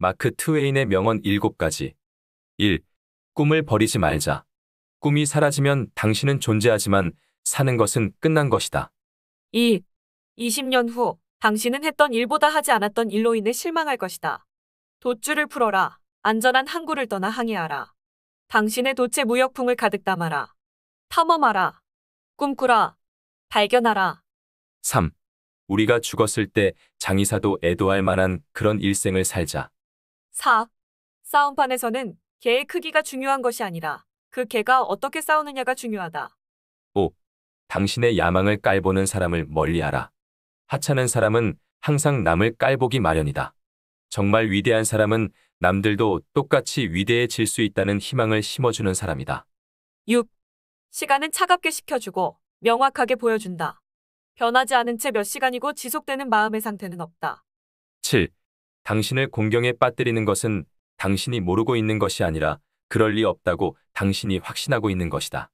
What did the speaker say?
마크 트웨인의 명언 7가지 1. 꿈을 버리지 말자. 꿈이 사라지면 당신은 존재하지만 사는 것은 끝난 것이다. 2. 20년 후 당신은 했던 일보다 하지 않았던 일로 인해 실망할 것이다. 돗줄을 풀어라. 안전한 항구를 떠나 항해하라. 당신의 도체 무역풍을 가득 담아라. 탐험하라. 꿈꾸라. 발견하라. 3. 우리가 죽었을 때 장의사도 애도할 만한 그런 일생을 살자. 4. 싸움판에서는 개의 크기가 중요한 것이 아니라 그 개가 어떻게 싸우느냐가 중요하다. 5. 당신의 야망을 깔보는 사람을 멀리하라. 하찮은 사람은 항상 남을 깔보기 마련이다. 정말 위대한 사람은 남들도 똑같이 위대해질 수 있다는 희망을 심어주는 사람이다. 6. 시간은 차갑게 식혀주고 명확하게 보여준다. 변하지 않은 채 몇 시간이고 지속되는 마음의 상태는 없다. 7. 당신을 공경에 빠뜨리는 것은 당신이 모르고 있는 것이 아니라 그럴 리 없다고 당신이 확신하고 있는 것이다.